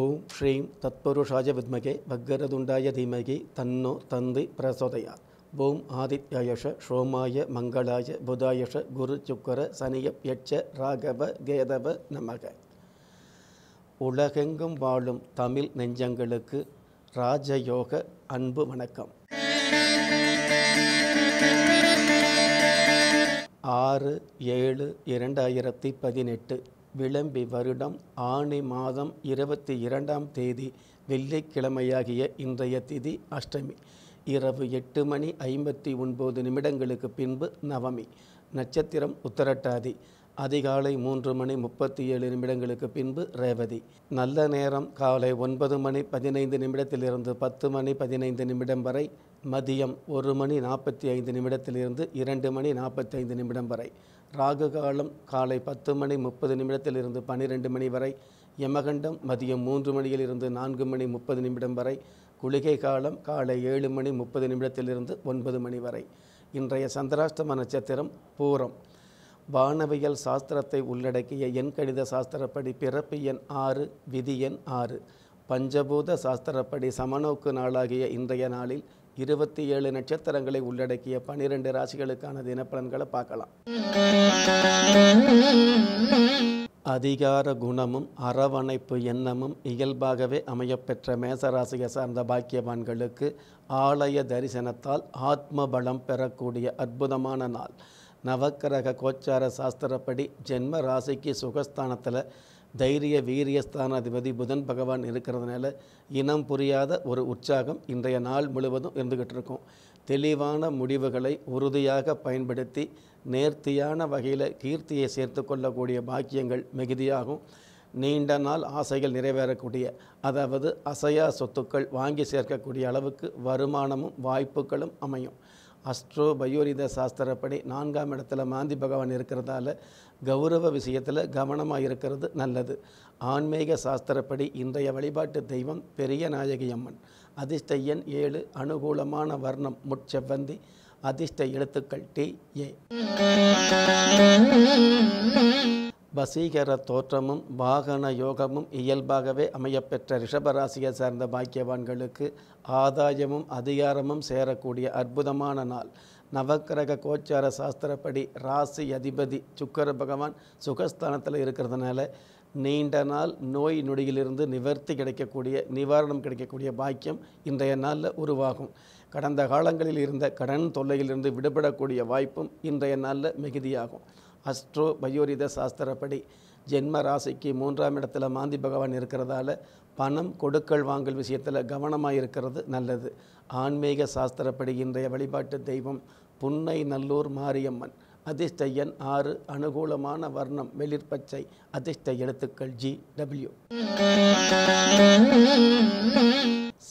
ஓம் ஸ்ரீம் தத்பருஷாய வித்மகே பக்கரதுண்டாய தீமகி தன்னோ தந்தி பிரசோதயா ஓம் ஆதித்யாயஷ ஷோமாய மங்களாய புதாயஷ குரு சுக்கர சனிய யட்ச ராகவ கேதவ நமக உலகெங்கும் வாழும் தமிழ் நெஞ்சங்களுக்கு ராஜயோக அன்பு வணக்கம் ஆறு ஏழு இரண்டாயிரத்தி பதினெட்டு விளம்பி வருடம் ஆணி மாதம் இருபத்தி இரண்டாம் தேதி வெள்ளிக்கிழமையாகிய இன்றைய திதி அஷ்டமி இரவு எட்டு மணி ஐம்பத்தி ஒன்பது நிமிடங்களுக்கு பின்பு நவமி நட்சத்திரம் உத்தரட்டாதி அதிகாலை மூன்று மணி முப்பத்தி ஏழு நிமிடங்களுக்கு பின்பு ரேவதி நல்ல நேரம் காலை ஒன்பது மணி பதினைந்து நிமிடத்திலிருந்து பத்து மணி பதினைந்து நிமிடம் வரை மதியம் ஒரு மணி நாற்பத்தி ஐந்து நிமிடத்திலிருந்து இரண்டு மணி நாற்பத்தி ஐந்து நிமிடம் வரை ராகு காலம் காலை பத்து மணி முப்பது நிமிடத்தில் இருந்து பன்னிரெண்டு மணி வரை யமகண்டம் மதியம் மூன்று மணியில் இருந்து நான்கு மணி முப்பது நிமிடம் வரை குளிகை காலம் காலை ஏழு மணி முப்பது நிமிடத்திலிருந்து ஒன்பது மணி வரை இன்றைய சந்திராஷ்டம நட்சத்திரம் பூரம் வானவியல் சாஸ்திரத்தை உள்ளடக்கிய எண் கணித சாஸ்திரப்படி பிறப்பு எண் ஆறு விதி எண் ஆறு பஞ்சபூத சாஸ்திரப்படி சமநோக்கு நாளாகிய இன்றைய நாளில் இருபத்தி ஏழு நட்சத்திரங்களை உள்ளடக்கிய பனிரெண்டு ராசிகளுக்கான தினப்பலன்களை பார்க்கலாம் அதிகார குணமும் அரவணைப்பு எண்ணமும் இயல்பாகவே அமையப்பெற்ற மேசராசியை சார்ந்த பாக்கியவான்களுக்கு ஆலய தரிசனத்தால் ஆத்ம பலம் பெறக்கூடிய அற்புதமான நாள் நவக்கிரக கோச்சார சாஸ்திரப்படி ஜென்ம ராசிக்கு சுகஸ்தானத்தில் தைரிய வீரியஸ்தானாதிபதி புதன் பகவான் இருக்கிறதுனால இனம் புரியாத ஒரு உற்சாகம் இன்றைய நாள் முழுவதும் இருந்துகிட்டு இருக்கும் தெளிவான முடிவுகளை உறுதியாக பயன்படுத்தி நேர்த்தியான வகையில் கீர்த்தியை சேர்த்து கொள்ளக்கூடிய பாக்கியங்கள் மிகுதியாகும் நீண்ட நாள் ஆசைகள் நிறைவேறக்கூடிய அதாவது அசையா சொத்துக்கள் வாங்கி சேர்க்கக்கூடிய அளவுக்கு வருமானமும் வாய்ப்புகளும் அமையும் அஸ்ட்ரோ பயோரித சாஸ்திரப்படி நான்காம் இடத்துல மாந்தி பகவான் இருக்கிறதால கௌரவ விஷயத்தில் கவனமாக இருக்கிறது நல்லது ஆன்மீக சாஸ்திரப்படி இன்றைய வழிபாட்டு தெய்வம் பெரிய நாயகி அம்மன் அதிர்ஷ்ட எண் ஏழு அனுகூலமான வர்ணம் முட்செவ்வந்தி அதிர்ஷ்ட எழுத்துக்கள் டி ஏ வசீகர தோற்றமும் வாகன யோகமும் இயல்பாகவே அமையப்பெற்ற ரிஷபராசியை சேர்ந்த பாக்கியவான்களுக்கு ஆதாயமும் அதிகாரமும் சேரக்கூடிய அற்புதமான நாள் நவக்கிரக கோச்சார சாஸ்திரப்படி ராசி அதிபதி சுக்கர பகவான் சுகஸ்தானத்தில் இருக்கிறதுனால நீண்ட நாள் நோய் நொடியிலிருந்து நிவர்த்தி கிடைக்கக்கூடிய நிவாரணம் கிடைக்கக்கூடிய பாக்கியம் இன்றைய நாளில் உருவாகும் கடந்த காலங்களில் இருந்த கடன் தொல்லையிலிருந்து விடுபடக்கூடிய வாய்ப்பும் இன்றைய நாளில் மிகுதியாகும் அஸ்ட்ரோ பயோரித சாஸ்திரப்படி ஜென்ம ராசிக்கு மூன்றாம் இடத்துல மாந்தி பகவான் இருக்கிறதால பணம் கொடுக்கல் வாங்கல் விஷயத்தில் கவனமாக இருக்கிறது நல்லது ஆன்மீக சாஸ்திரப்படி இன்றைய வழிபாட்டு தெய்வம் புன்னை நல்லூர் மாரியம்மன் அதிர்ஷ்டயன் ஆறு அனுகூலமான வர்ணம் வெளிர்பச்சை அதிர்ஷ்ட எழுத்துக்கள் ஜி டபிள்யூ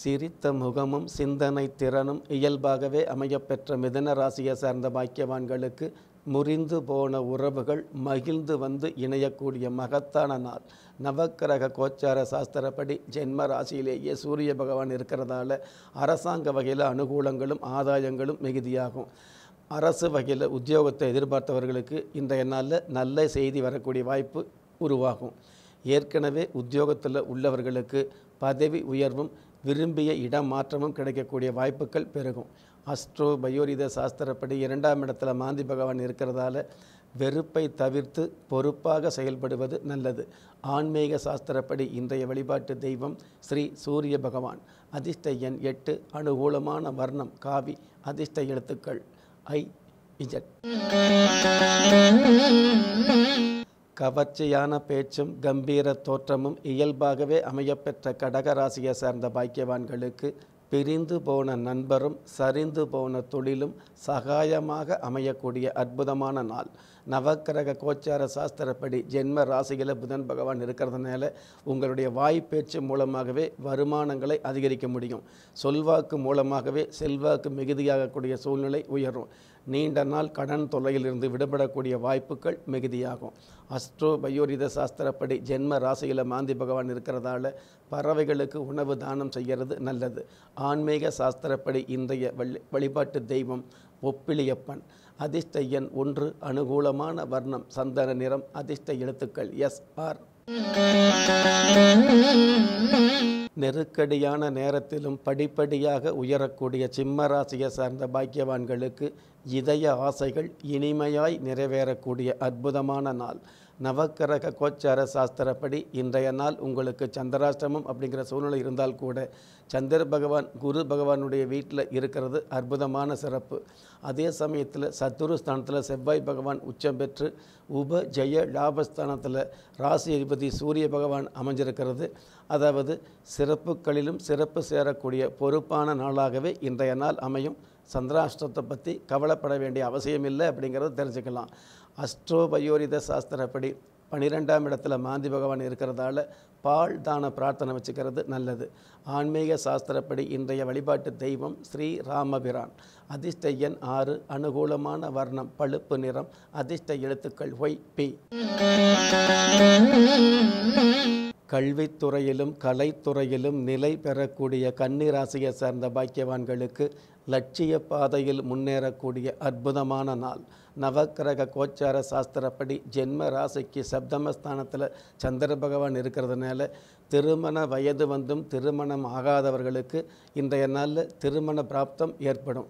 சிரித்த முகமும் சிந்தனை திறனும் இயல்பாகவே அமையப்பெற்ற மிதன ராசியை சார்ந்த பாக்கியவான்களுக்கு முறிந்து போன உறவுகள் மகிழ்ந்து வந்து இணையக்கூடிய மகத்தான நாள் நவக்கிரக கோச்சார சாஸ்திரப்படி ஜென்ம ராசியிலேயே சூரிய பகவான் இருக்கிறதால அரசாங்க வகையில் அனுகூலங்களும் ஆதாயங்களும் மிகுதியாகும் அரசு வகையில் உத்தியோகத்தை எதிர்பார்த்தவர்களுக்கு இன்றைய நாளில் நல்ல செய்தி வரக்கூடிய வாய்ப்பு உருவாகும் ஏற்கனவே உத்தியோகத்தில் உள்ளவர்களுக்கு பதவி உயர்வும் விரும்பிய இடம் மாற்றமும் கிடைக்கக்கூடிய வாய்ப்புகள் பெருகும் அஸ்ட்ரோ பயோரித சாஸ்திரப்படி இரண்டாம் இடத்துல மாந்தி பகவான் இருக்கிறதால வெறுப்பை தவிர்த்து பொறுப்பாக செயல்படுவது நல்லது ஆன்மீக சாஸ்திரப்படி இன்றைய வழிபாட்டு தெய்வம் ஸ்ரீ சூரிய பகவான் அதிர்ஷ்ட எண் எட்டு அனுகூலமான வர்ணம் காவி அதிர்ஷ்ட எழுத்துக்கள் ஐ இஜட் கவர்ச்சியான பேச்சும் கம்பீர தோற்றமும் இயல்பாகவே அமையப்பெற்ற கடகராசியை சார்ந்த பாக்கியவான்களுக்கு பிரிந்து போன நண்பரும் சரிந்து போன தொழிலும் சகாயமாக அமையக்கூடிய அற்புதமான நாள் நவக்கிரக கோச்சார சாஸ்திரப்படி ஜென்ம ராசிகள புதன் பகவான் இருக்கிறதுனால உங்களுடைய வாய்ப்பேச்சு மூலமாகவே வருமானங்களை அதிகரிக்க முடியும் சொல்வாக்கு மூலமாகவே செல்வாக்கு மிகுதியாகக்கூடிய சூழ்நிலை உயரும் நீண்ட நாள் கடன் தொல்லையிலிருந்து விடுபடக்கூடிய வாய்ப்புகள் மிகுதியாகும் அஸ்ட்ரோ பயோரித சாஸ்திரப்படி ஜென்ம ராசியில் மாந்தி பகவான் இருக்கிறதால பறவைகளுக்கு உணவு தானம் செய்கிறது நல்லது ஆன்மீக சாஸ்திரப்படி இன்றைய வழிபாட்டு தெய்வம் ஒப்பிலியப்பன் அதிர்ஷ்ட எண் ஒன்று அனுகூலமான வர்ணம் சந்தன நிறம் அதிர்ஷ்ட எழுத்துக்கள் எஸ் ஆர் நெருக்கடியான நேரத்திலும் படிப்படியாக உயரக்கூடிய சிம்மராசியை சார்ந்த பாக்கியவான்களுக்கு இதய ஆசைகள் இனிமையாய் நிறைவேறக்கூடிய அற்புதமான நாள் நவக்கிரக கோச்சார சாஸ்திரப்படி இன்றைய நாள் உங்களுக்கு சந்திராஷ்டிரமம் அப்படிங்கிற சூழ்நிலை இருந்தால் கூட சந்திர பகவான் குரு பகவானுடைய வீட்டில் இருக்கிறது அற்புதமான சிறப்பு அதே சமயத்தில் சத்துரு ஸ்தானத்தில் செவ்வாய் பகவான் உச்சம் பெற்று உப ஜெய லாபஸ்தானத்தில் ராசி அதிபதி சூரிய பகவான் அமைஞ்சிருக்கிறது அதாவது சிறப்புகளிலும் சிறப்பு சேரக்கூடிய பொறுப்பான நாளாகவே இன்றைய நாள் அமையும் சந்திராஷ்டத்தை பற்றி கவலைப்பட வேண்டிய அவசியம் இல்லை அப்படிங்கிறத தெரிஞ்சுக்கலாம் அஸ்ட்ரோபயோரித சாஸ்திரப்படி பன்னிரெண்டாம் இடத்துல மாந்தி பகவான் இருக்கிறதால பால் தான பிரார்த்தனை வச்சுக்கிறது நல்லது ஆன்மீக சாஸ்திரப்படி இன்றைய வழிபாட்டு தெய்வம் ஸ்ரீ ராமபிரான் அதிர்ஷ்ட எண் ஆறு அனுகூலமான வர்ணம் பழுப்பு நிறம் அதிர்ஷ்ட எழுத்துக்கள் ஒய் பி கல்வித்துறையிலும் கலைத்துறையிலும் நிலை பெறக்கூடிய கன்னிராசியை சார்ந்த பாக்கியவான்களுக்கு லட்சிய பாதையில் முன்னேறக்கூடிய அற்புதமான நாள் நவக்கிரக கோச்சார சாஸ்திரப்படி ஜென்ம ராசிக்கு சப்தமஸ்தானத்தில் சந்திர பகவான் இருக்கிறதுனால திருமண வயது வந்தும் திருமணம் ஆகாதவர்களுக்கு இன்றைய நாளில் திருமண பிராப்தம் ஏற்படும்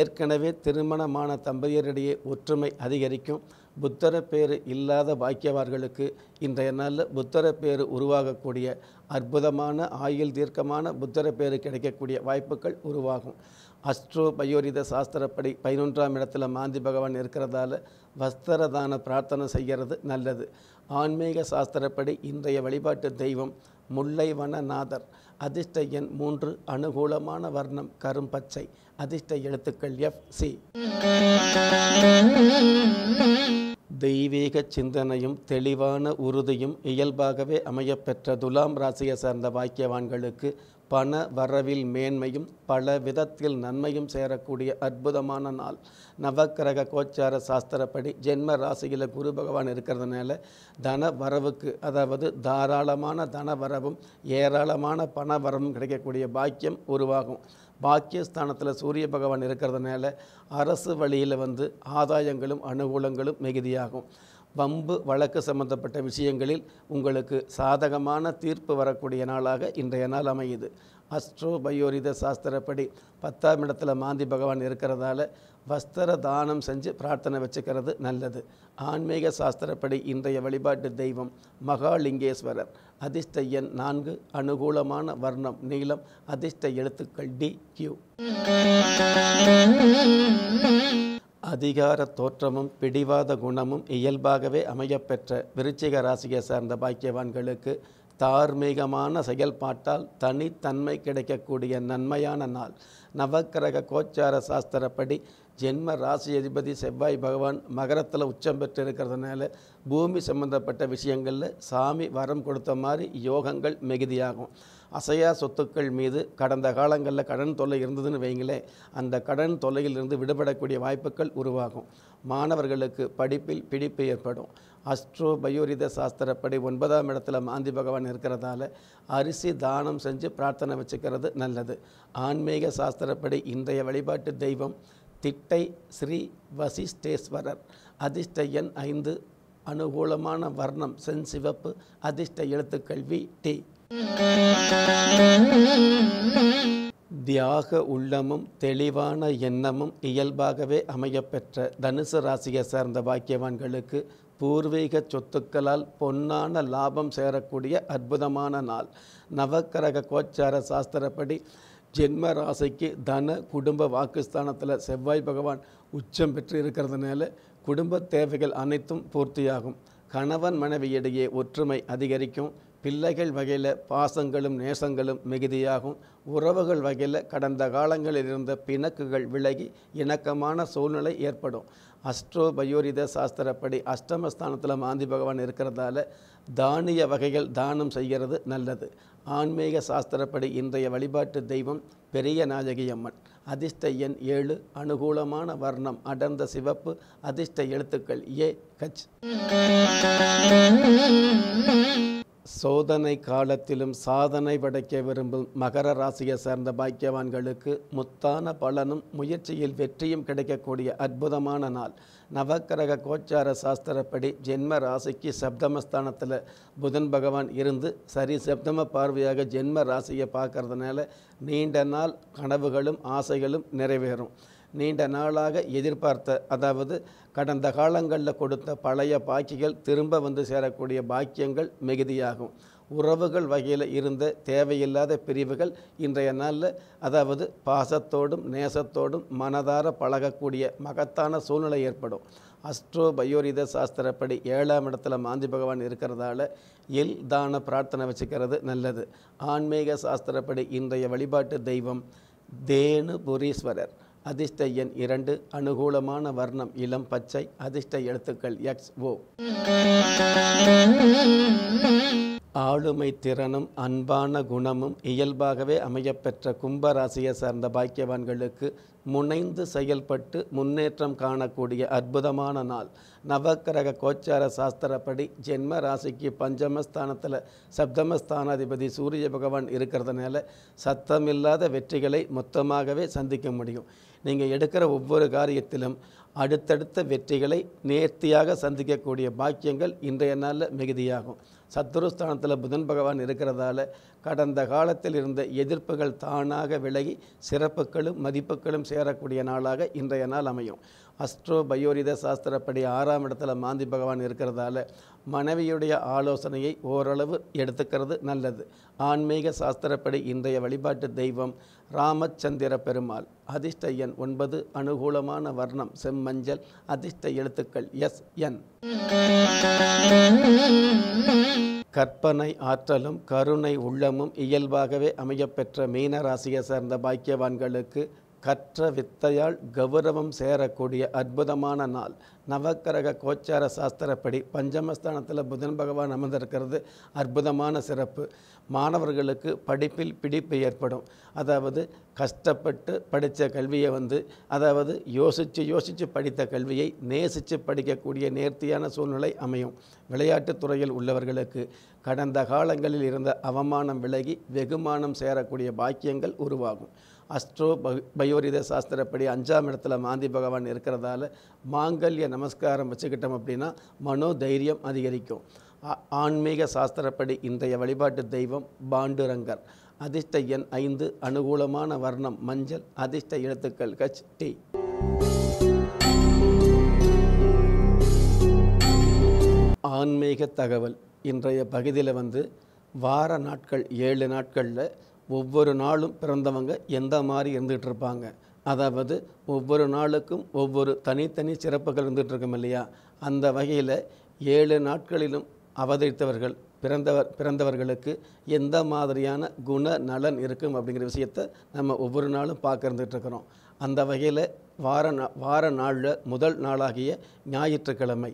ஏற்கனவே திருமணமான தம்பதியரிடையே ஒற்றுமை அதிகரிக்கும் புத்தர பேர் இல்லாத பாக்கியவார்களுக்கு இன்றைய நாளில் புத்தர பேர் உருவாகக்கூடிய அற்புதமான ஆயுள் தீர்க்கமான புத்தர பேர் கிடைக்கக்கூடிய வாய்ப்புகள் உருவாகும் அஸ்ட்ரோ பயோரித சாஸ்திரப்படி பதினொன்றாம் இடத்துல மாந்தி பகவான் இருக்கிறதால வஸ்திர தான பிரார்த்தனை செய்கிறது நல்லது ஆன்மீக சாஸ்திரப்படி இன்றைய வழிபாட்டு தெய்வம் முல்லை வனநாதர் அதிர்ஷ்ட எண் மூன்று அனுகூலமான வர்ணம் கரும்பச்சை அதிர்ஷ்ட எழுத்துக்கள் எஃப் சி தெய்வீக சிந்தனையும் தெளிவான உறுதியும் இயல்பாகவே அமையப்பெற்ற துலாம் ராசியை சார்ந்த வாக்கியவான்களுக்கு பண வரவில் மேன்மையும் பல விதத்தில் நன்மையும் சேரக்கூடிய அற்புதமான நாள் நவக்கிரக கோச்சார சாஸ்திரப்படி ஜென்ம ராசியில் குரு பகவான் இருக்கிறதுனால தன வரவுக்கு அதாவது தாராளமான தன வரவும் ஏராளமான பண வரவும் கிடைக்கக்கூடிய பாக்கியம் உருவாகும் பாக்கியஸ்தானத்தில் சூரிய பகவான் இருக்கிறதுனால அரசு வழியில் வந்து ஆதாயங்களும் அனுகூலங்களும் மிகுதியாகும் வம்பு வழக்கு சம்பந்தப்பட்ட விஷயங்களில் உங்களுக்கு சாதகமான தீர்ப்பு வரக்கூடிய நாளாக இன்றைய நாள் அமையுது அஸ்ட்ரோ பயோரித சாஸ்திரப்படி பத்தாம் இடத்துல மாந்தி பகவான் இருக்கிறதால வஸ்திர தானம் செஞ்சு பிரார்த்தனை வச்சுக்கிறது நல்லது ஆன்மீக சாஸ்திரப்படி இன்றைய வழிபாட்டு தெய்வம் மகாலிங்கேஸ்வரர் அதிர்ஷ்ட எண் நான்கு அனுகூலமான வர்ணம் நீளம் அதிர்ஷ்ட எழுத்துக்கள் டி கியூ அதிகார தோற்றமும் பிடிவாத குணமும் இயல்பாகவே அமையப்பெற்ற விருச்சிக ராசியை சார்ந்த பாக்கியவான்களுக்கு தார்மீகமான செயல்பாட்டால் தனித்தன்மை கிடைக்கக்கூடிய நன்மையான நாள் நவக்கிரக கோச்சார சாஸ்திரப்படி ஜென்ம ராசி அதிபதி செவ்வாய் பகவான் மகரத்தில் உச்சம் பெற்று இருக்கிறதுனால பூமி சம்பந்தப்பட்ட விஷயங்களில் சாமி வரம் கொடுத்த மாதிரி யோகங்கள் மிகுதியாகும் அசையா சொத்துக்கள் மீது கடந்த காலங்களில் கடன் தொல்லை இருந்ததுன்னு வைங்களேன் அந்த கடன் தொல்லையிலிருந்து விடுபடக்கூடிய வாய்ப்புகள் உருவாகும் மாணவர்களுக்கு படிப்பில் பிடிப்பு ஏற்படும் அஸ்ட்ரோ பயோரித சாஸ்திரப்படி ஒன்பதாம் இடத்துல மாந்தி பகவான் இருக்கிறதால அரிசி தானம் செஞ்சு பிரார்த்தனை வச்சுக்கிறது நல்லது ஆன்மீக சாஸ்திரப்படி இன்றைய வழிபாட்டு தெய்வம் திட்டை ஸ்ரீ வசிஷ்டேஸ்வரர் அதிர்ஷ்ட எண் ஐந்து அனுகூலமான வர்ணம் செஞ்சிவப்பு அதிர்ஷ்ட எழுத்துக்கல்வி டி தியாக உள்ளமும் தெளிவான எண்ணமும் இயல்பாகவே அமையப்பெற்ற தனுசு ராசியை சேர்ந்த வாக்கியவான்களுக்கு பூர்வீக சொத்துக்களால் பொன்னான லாபம் சேரக்கூடிய அற்புதமான நாள் நவக்கரக கோச்சார சாஸ்திரப்படி ஜென்ம ராசிக்கு தன குடும்ப வாக்குஸ்தானத்தில் செவ்வாய் பகவான் உச்சம் பெற்று இருக்கிறதுனால குடும்ப தேவைகள் அனைத்தும் பூர்த்தியாகும் கணவன் மனைவியிடையே ஒற்றுமை அதிகரிக்கும் பிள்ளைகள் வகையில் பாசங்களும் நேசங்களும் மிகுதியாகும் உறவுகள் வகையில் கடந்த காலங்களில் இருந்த பிணக்குகள் விலகி இணக்கமான சூழ்நிலை ஏற்படும் அஸ்ட்ரோ பயோரித சாஸ்திரப்படி அஷ்டமஸ்தானத்தில் மாந்தி பகவான் இருக்கிறதால தானிய வகைகள் தானம் செய்கிறது நல்லது ஆன்மீக சாஸ்திரப்படி இன்றைய வழிபாட்டு தெய்வம் பெரிய நாயகி அம்மன் அதிர்ஷ்ட எண் ஏழு அனுகூலமான வர்ணம் அடர்ந்த சிவப்பு அதிர்ஷ்ட எழுத்துக்கள் ஏ கச் சோதனை காலத்திலும் சாதனை படைக்க விரும்பும் மகர ராசியை சேர்ந்த பாக்கியவான்களுக்கு முத்தான பலனும் முயற்சியில் வெற்றியும் கிடைக்கக்கூடிய அற்புதமான நாள் நவக்கிரக கோச்சார சாஸ்திரப்படி ஜென்ம ராசிக்கு சப்தமஸ்தானத்தில் புதன் பகவான் இருந்து சரி சப்தம பார்வையாக ஜென்ம ராசியை பார்க்கறதுனால நீண்ட நாள் கனவுகளும் ஆசைகளும் நிறைவேறும் நீண்ட நாளாக எதிர்பார்த்த அதாவது கடந்த காலங்களில் கொடுத்த பழைய பாக்கிகள் திரும்ப வந்து சேரக்கூடிய பாக்கியங்கள் மிகுதியாகும் உறவுகள் வகையில் இருந்த தேவையில்லாத பிரிவுகள் இன்றைய நாளில் அதாவது பாசத்தோடும் நேசத்தோடும் மனதார பழகக்கூடிய மகத்தான சூழ்நிலை ஏற்படும் அஸ்ட்ரோ பயோரித சாஸ்திரப்படி ஏழாம் இடத்துல மாந்தி பகவான் இருக்கிறதால எல் தான பிரார்த்தனை வச்சுக்கிறது நல்லது ஆன்மீக சாஸ்திரப்படி இன்றைய வழிபாட்டு தெய்வம் தேனு புரீஸ்வரர் அதிர்ஷ்ட எண் இரண்டு அனுகூலமான வர்ணம் இளம் பச்சை அதிர்ஷ்ட எழுத்துக்கள் எக்ஸ் ஓ ஆளுமை திறனும் அன்பான குணமும் இயல்பாகவே அமையப்பெற்ற கும்பராசியை சார்ந்த பாக்கியவான்களுக்கு முனைந்து செயல்பட்டு முன்னேற்றம் காணக்கூடிய அற்புதமான நாள் நவக்கிரக கோச்சார சாஸ்திரப்படி ஜென்ம ராசிக்கு பஞ்சமஸ்தானத்தில் சப்தமஸ்தானாதிபதி சூரிய பகவான் இருக்கிறதுனால சத்தமில்லாத வெற்றிகளை மொத்தமாகவே சந்திக்க முடியும் நீங்கள் எடுக்கிற ஒவ்வொரு காரியத்திலும் அடுத்தடுத்த வெற்றிகளை நேர்த்தியாக சந்திக்கக்கூடிய பாக்கியங்கள் இன்றைய நாளில் மிகுதியாகும் சத்துருஸ்தானத்தில் புதன் பகவான் இருக்கிறதால கடந்த காலத்தில் இருந்த எதிர்ப்புகள் தானாக விலகி சிறப்புகளும் மதிப்புகளும் சேரக்கூடிய நாளாக இன்றைய நாள் அமையும் அஸ்ட்ரோ பயோரித சாஸ்திரப்படி ஆறாம் இடத்துல மாந்தி பகவான் இருக்கிறதால மனைவியுடைய ஆலோசனையை ஓரளவு எடுத்துக்கிறது நல்லது ஆன்மீக சாஸ்திரப்படி இன்றைய வழிபாட்டு தெய்வம் ராமச்சந்திர பெருமாள் அதிர்ஷ்ட எண் ஒன்பது அனுகூலமான வர்ணம் செம்மஞ்சள் அதிர்ஷ்ட எழுத்துக்கள் எஸ் என் கற்பனை ஆற்றலும் கருணை உள்ளமும் இயல்பாகவே அமையப்பெற்ற மீனராசியை சேர்ந்த பாக்கியவான்களுக்கு கற்ற வித்தையால் கௌரவம் சேரக்கூடிய அற்புதமான நாள் நவக்கரக கோச்சார சாஸ்திரப்படி பஞ்சமஸ்தானத்தில் புதன் பகவான் அமர்ந்திருக்கிறது அற்புதமான சிறப்பு மாணவர்களுக்கு படிப்பில் பிடிப்பு ஏற்படும் அதாவது கஷ்டப்பட்டு படித்த கல்வியை வந்து அதாவது யோசித்து யோசித்து படித்த கல்வியை நேசித்து படிக்கக்கூடிய நேர்த்தியான சூழ்நிலை அமையும் விளையாட்டுத் துறையில் உள்ளவர்களுக்கு கடந்த காலங்களில் இருந்த அவமானம் விலகி வெகுமானம் சேரக்கூடிய பாக்கியங்கள் உருவாகும் அஸ்ட்ரோ பயோரித சாஸ்திரப்படி அஞ்சாம் இடத்துல மாந்தி பகவான் இருக்கிறதால மாங்கல்ய நமஸ்காரம் வச்சுக்கிட்டோம் அப்படின்னா மனோ தைரியம் அதிகரிக்கும் ஆன்மீக சாஸ்திரப்படி இன்றைய வழிபாட்டு தெய்வம் பாண்டுரங்கர் அதிர்ஷ்ட எண் ஐந்து அனுகூலமான வர்ணம் மஞ்சள் அதிர்ஷ்ட எழுத்துக்கள் ஹச் டி ஆன்மீக தகவல் இன்றைய பகுதியில் வந்து வார நாட்கள் ஏழு நாட்களில் ஒவ்வொரு நாளும் பிறந்தவங்க எந்த மாதிரி இருந்துகிட்டு இருப்பாங்க அதாவது ஒவ்வொரு நாளுக்கும் ஒவ்வொரு தனித்தனி சிறப்புகள் இருந்துகிட்டு இல்லையா அந்த வகையில் ஏழு நாட்களிலும் அவதரித்தவர்கள் பிறந்தவர் பிறந்தவர்களுக்கு எந்த மாதிரியான குண நலன் இருக்கும் அப்படிங்கிற விஷயத்தை நம்ம ஒவ்வொரு நாளும் பார்க்க இருந்துகிட்ருக்குறோம் அந்த வகையில் வார வார நாளில் முதல் நாளாகிய ஞாயிற்றுக்கிழமை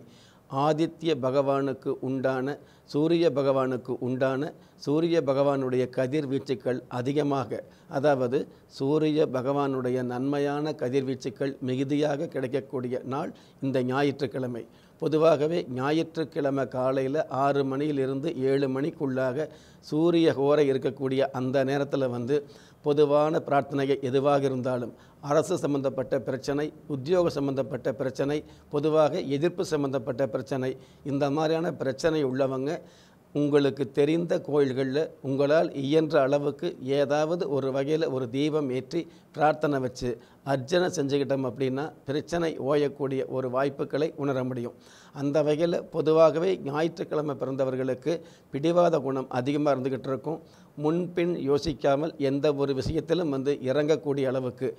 ஆதித்ய பகவானுக்கு உண்டான சூரிய பகவானுக்கு உண்டான சூரிய பகவானுடைய கதிர்வீச்சுக்கள் அதிகமாக அதாவது சூரிய பகவானுடைய நன்மையான கதிர்வீச்சுக்கள் மிகுதியாக கிடைக்கக்கூடிய நாள் இந்த ஞாயிற்றுக்கிழமை பொதுவாகவே ஞாயிற்றுக்கிழமை காலையில் ஆறு மணியிலிருந்து ஏழு மணிக்குள்ளாக சூரிய ஹோரை இருக்கக்கூடிய அந்த நேரத்தில் வந்து பொதுவான பிரார்த்தனைகள் எதுவாக இருந்தாலும் அரசு சம்பந்தப்பட்ட பிரச்சனை உத்தியோக சம்பந்தப்பட்ட பிரச்சனை பொதுவாக எதிர்ப்பு சம்பந்தப்பட்ட பிரச்சனை இந்த மாதிரியான பிரச்சனை உள்ளவங்க உங்களுக்கு தெரிந்த கோயில்களில் உங்களால் இயன்ற அளவுக்கு ஏதாவது ஒரு வகையில் ஒரு தீபம் ஏற்றி பிரார்த்தனை வச்சு அர்ச்சனை செஞ்சுக்கிட்டோம் அப்படின்னா பிரச்சனை ஓயக்கூடிய ஒரு வாய்ப்புகளை உணர முடியும் அந்த வகையில் பொதுவாகவே ஞாயிற்றுக்கிழமை பிறந்தவர்களுக்கு பிடிவாத குணம் அதிகமாக இருந்துக்கிட்டு இருக்கும் முன்பின் யோசிக்காமல் எந்த ஒரு விஷயத்திலும் வந்து இறங்கக்கூடிய அளவுக்கு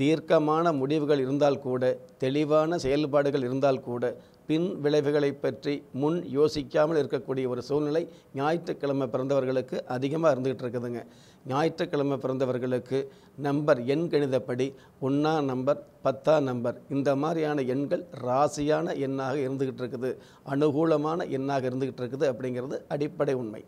தீர்க்கமான முடிவுகள் இருந்தால் கூட தெளிவான செயல்பாடுகள் இருந்தால் கூட பின் விளைவுகளை பற்றி முன் யோசிக்காமல் இருக்கக்கூடிய ஒரு சூழ்நிலை ஞாயிற்றுக்கிழமை பிறந்தவர்களுக்கு அதிகமாக இருந்துகிட்டு இருக்குதுங்க ஞாயிற்றுக்கிழமை பிறந்தவர்களுக்கு நம்பர் எண் கணிதப்படி ஒன்றாம் நம்பர் பத்தாம் நம்பர் இந்த மாதிரியான எண்கள் ராசியான எண்ணாக இருந்துக்கிட்டு இருக்குது அனுகூலமான எண்ணாக இருந்துக்கிட்டு இருக்குது அப்படிங்கிறது அடிப்படை உண்மை